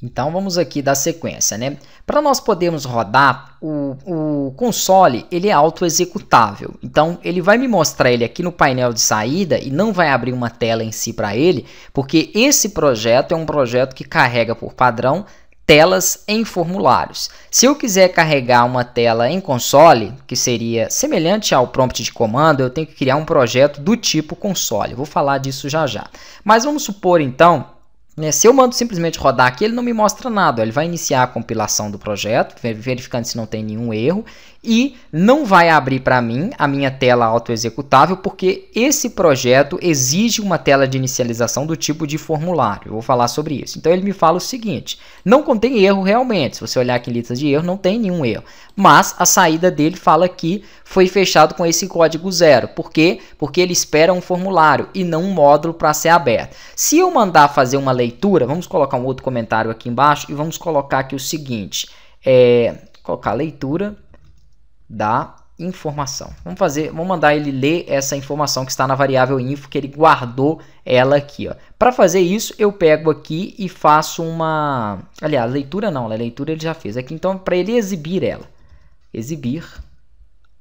Então vamos aqui dar sequência, né? Para nós podermos rodar, o, o console ele é autoexecutável. Então ele vai me mostrar ele aqui no painel de saída e não vai abrir uma tela em si para ele, porque esse projeto é um projeto que carrega por padrão telas em formulários. Se eu quiser carregar uma tela em console, que seria semelhante ao prompt de comando, eu tenho que criar um projeto do tipo console. Vou falar disso já já. Mas vamos supor então né? Se eu mando simplesmente rodar aqui, ele não me mostra nada. Ele vai iniciar a compilação do projeto, verificando se não tem nenhum erro, e não vai abrir para mim a minha tela autoexecutável, porque esse projeto exige uma tela de inicialização do tipo de formulário. Eu vou falar sobre isso. Então ele me fala o seguinte: não contém erro realmente. Se você olhar aqui em listas de erro, não tem nenhum erro. Mas a saída dele fala que foi fechado com esse código zero. Por quê? Porque ele espera um formulário e não um módulo para ser aberto. Se eu mandar fazer uma leitura, vamos colocar um outro comentário aqui embaixo e vamos colocar aqui o seguinte: é, colocar leitura da informação. Vamos fazer, vamos mandar ele ler essa informação que está na variável info que ele guardou ela aqui, Para fazer isso, eu pego aqui e faço uma, aliás, leitura não, a né? leitura ele já fez aqui, então para ele exibir ela. Exibir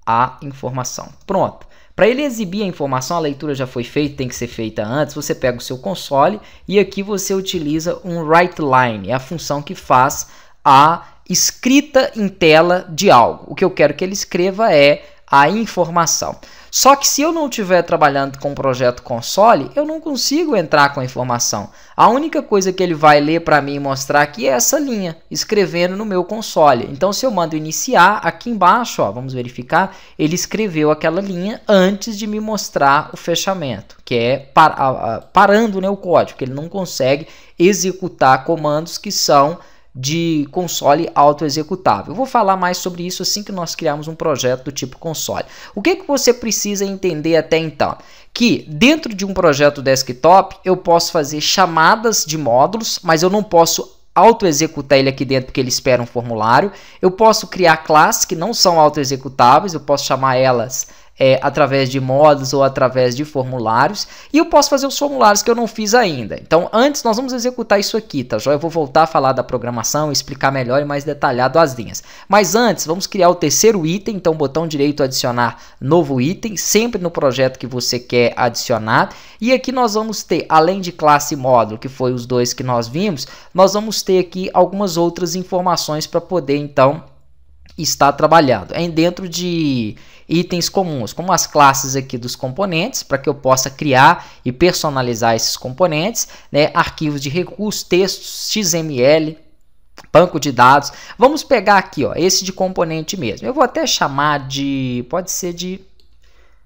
a informação. Pronto. Para ele exibir a informação, a leitura já foi feita, tem que ser feita antes. Você pega o seu console e aqui você utiliza um write line, é a função que faz a escrita em tela de algo. O que eu quero que ele escreva é a informação. Só que se eu não estiver trabalhando com um projeto console, eu não consigo entrar com a informação. A única coisa que ele vai ler para mim e mostrar aqui é essa linha, escrevendo no meu console. Então, se eu mando iniciar, aqui embaixo, ó, vamos verificar, ele escreveu aquela linha antes de me mostrar o fechamento, que é par parando né, o código, que ele não consegue executar comandos que são de console autoexecutável. vou falar mais sobre isso assim que nós criarmos um projeto do tipo console. O que, que você precisa entender até então? Que dentro de um projeto desktop eu posso fazer chamadas de módulos, mas eu não posso autoexecutar ele aqui dentro porque ele espera um formulário. Eu posso criar classes que não são autoexecutáveis. eu posso chamar elas é, através de modos ou através de formulários. E eu posso fazer os formulários que eu não fiz ainda. Então, antes nós vamos executar isso aqui, tá? Já eu vou voltar a falar da programação, explicar melhor e mais detalhado as linhas. Mas antes, vamos criar o terceiro item. Então, botão direito adicionar novo item, sempre no projeto que você quer adicionar. E aqui nós vamos ter, além de classe e módulo, que foi os dois que nós vimos, nós vamos ter aqui algumas outras informações para poder então está trabalhado. É dentro de itens comuns, como as classes aqui dos componentes, para que eu possa criar e personalizar esses componentes, né? arquivos de recursos, textos, XML, banco de dados. Vamos pegar aqui, ó, esse de componente mesmo. Eu vou até chamar de, pode ser de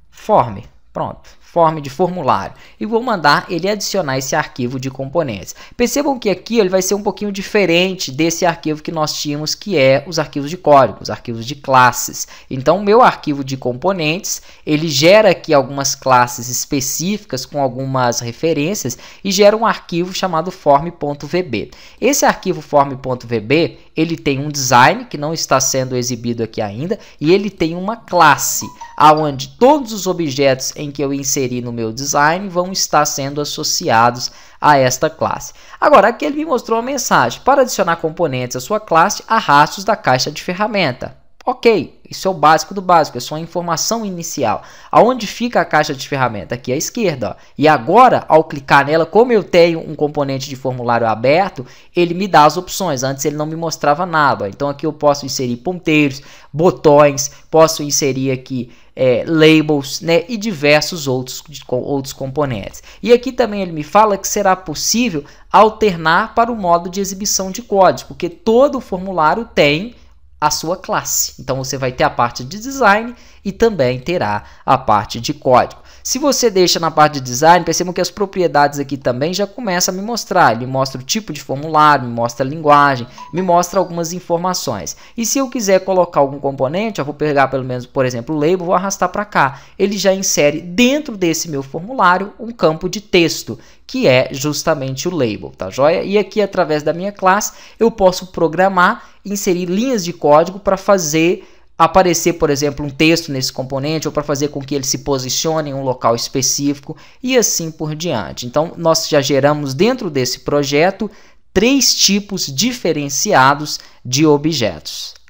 form, pronto. Form de formulário e vou mandar ele adicionar esse arquivo de componentes. Percebam que aqui ele vai ser um pouquinho diferente desse arquivo que nós tínhamos, que é os arquivos de código, os arquivos de classes. Então, meu arquivo de componentes, ele gera aqui algumas classes específicas com algumas referências e gera um arquivo chamado form.vb. Esse arquivo form.vb, ele tem um design que não está sendo exibido aqui ainda e ele tem uma classe aonde todos os objetos em que eu inseri no meu design vão estar sendo associados a esta classe. Agora, aqui ele me mostrou uma mensagem. Para adicionar componentes à sua classe, arrastos da caixa de ferramenta. Ok, isso é o básico do básico, é só a informação inicial. Aonde fica a caixa de ferramenta? Aqui à esquerda. Ó. E agora, ao clicar nela, como eu tenho um componente de formulário aberto, ele me dá as opções. Antes ele não me mostrava nada. Ó. Então aqui eu posso inserir ponteiros, botões, posso inserir aqui é, labels né, e diversos outros, outros componentes. E aqui também ele me fala que será possível alternar para o modo de exibição de códigos, porque todo formulário tem a sua classe. Então você vai ter a parte de design e também terá a parte de código. Se você deixa na parte de design, percebam que as propriedades aqui também já começam a me mostrar. Ele mostra o tipo de formulário, me mostra a linguagem, me mostra algumas informações. E se eu quiser colocar algum componente, eu vou pegar pelo menos, por exemplo, o label, vou arrastar para cá. Ele já insere dentro desse meu formulário um campo de texto, que é justamente o label, tá joia? E aqui através da minha classe eu posso programar, inserir linhas de código para fazer aparecer, por exemplo, um texto nesse componente ou para fazer com que ele se posicione em um local específico e assim por diante. Então, nós já geramos dentro desse projeto três tipos diferenciados de objetos.